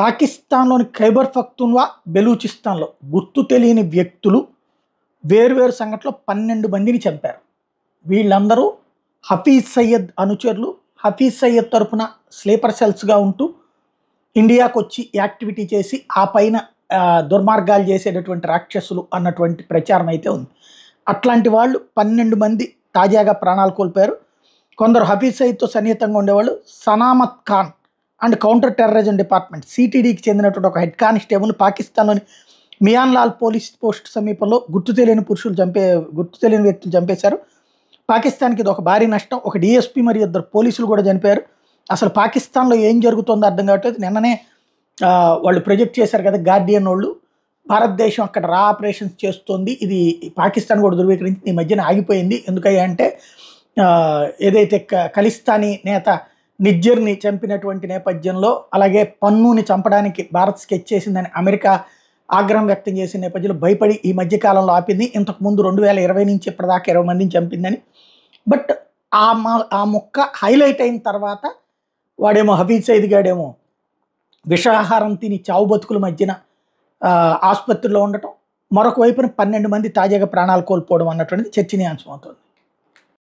పాకిస్తాన్లోని ఖైబర్ ఫక్తున్వా బెలూచిస్తాన్లో గుర్తు తెలియని వ్యక్తులు వేర్వేరు సంఘటనలో పన్నెండు మందిని చంపారు వీళ్ళందరూ హఫీజ్ సయ్యద్ అనుచరులు హఫీజ్ సయ్యద్ తరపున స్లీపర్ సెల్స్గా ఉంటూ ఇండియాకు వచ్చి యాక్టివిటీ చేసి ఆ పైన దుర్మార్గాలు చేసేటటువంటి రాక్షసులు అన్నటువంటి ప్రచారం అయితే ఉంది అట్లాంటి వాళ్ళు పన్నెండు మంది తాజాగా ప్రాణాలు కోల్పోయారు కొందరు హఫీజ్ సయ్యద్తో సన్నిహితంగా ఉండేవాళ్ళు Sanamat Khan and counter terrorism department సిటీడీకి చెందినటువంటి ఒక హెడ్ కానిస్టేబుల్ పాకిస్తాన్లోని మియాన్లాల్ పోలీస్ పోస్ట్ సమీపంలో గుర్తు తెలియని పురుషులు చంపే గుర్తు తెలియని వ్యక్తులు చంపేశారు పాకిస్తాన్కి ఇది ఒక భారీ నష్టం ఒక డిఎస్పీ మరియు ఇద్దరు పోలీసులు కూడా చనిపోయారు అసలు పాకిస్తాన్లో ఏం జరుగుతుందో అర్థం కాబట్టి నిన్ననే వాళ్ళు ప్రొజెక్ట్ చేశారు కదా గార్డియన్ వాళ్ళు భారతదేశం అక్కడ రా ఆపరేషన్స్ చేస్తుంది ఇది పాకిస్తాన్ కూడా ధృవీకరించి ఈ మధ్యన ఆగిపోయింది ఎందుకంటే ఏదైతే కలిస్తానీ నేత నిజ్జర్ని చంపినటువంటి నేపథ్యంలో అలాగే పన్నుని చంపడానికి భారత్ స్కెచ్ చేసిందని అమెరికా ఆగ్రహం వ్యక్తం చేసిన నేపథ్యంలో భయపడి ఈ మధ్యకాలంలో ఆపింది ఇంతకుముందు రెండు వేల ఇరవై నుంచి ఇప్పటిదాకా ఇరవై మందిని చంపిందని బట్ ఆ మా ఆ మొక్క హైలైట్ అయిన తర్వాత వాడేమో హఫీజ్ సైద్ గాడేమో విషాహారం తిని చావు బతుకుల మధ్యన ఆసుపత్రిలో ఉండటం మరొక వైపున పన్నెండు మంది తాజాగా ప్రాణాలు కోల్పోవడం అన్నటువంటిది చర్చనీయాంశం అవుతుంది